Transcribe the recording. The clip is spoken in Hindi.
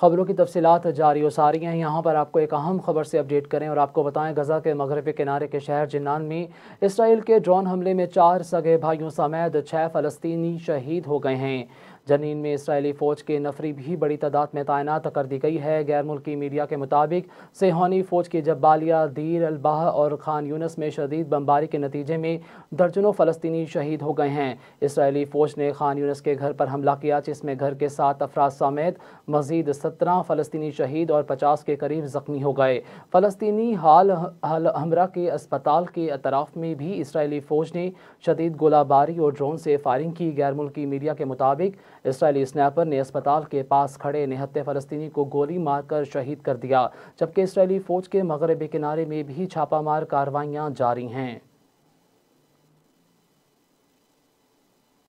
खबरों की तफसीत जारी और सारी हैं यहाँ पर आपको एक अहम खबर से अपडेट करें और आपको बताएं गजा के मगरबी किनारे के शहर जिन्नान में इसराइल के ड्रोन हमले में चार सगे भाइयों समेत छः फ़लस्तनी शहीद हो गए हैं जनीन में इसराइली फ़ौज के नफरी भी बड़ी तादाद में तैनात कर दी गई है गैर मुल्की मीडिया के मुताबिक सेहोनी फ़ौज की जब्बालिया दीर अलबाह और खान यूनस में शदीद बमबारी के नतीजे में दर्जनों फ़लस्तनी शहीद हो गए हैं इसराइली फ़ौज ने खान यूनस के घर पर हमला किया जिसमें घर के सात अफराज समेत मजीद सत्रह फ़लस्तनी शहीद और पचास के करीब ज़ख्मी हो गए फ़लस्तनी हाल हल हमरा के अस्पताल के अतराफ़ में भी इसराइली फ़ौज ने शदीद गोलाबारी और ड्रोन से फायरिंग की गैर मुल्की मीडिया के मुताबिक इसराइली स्नैपर ने अस्पताल के पास खड़े निहत्ते फलस्तीनी को गोली मारकर शहीद कर दिया जबकि इसराइली फौज के मगरबी किनारे में भी छापामार कार्रवाइयाँ जारी हैं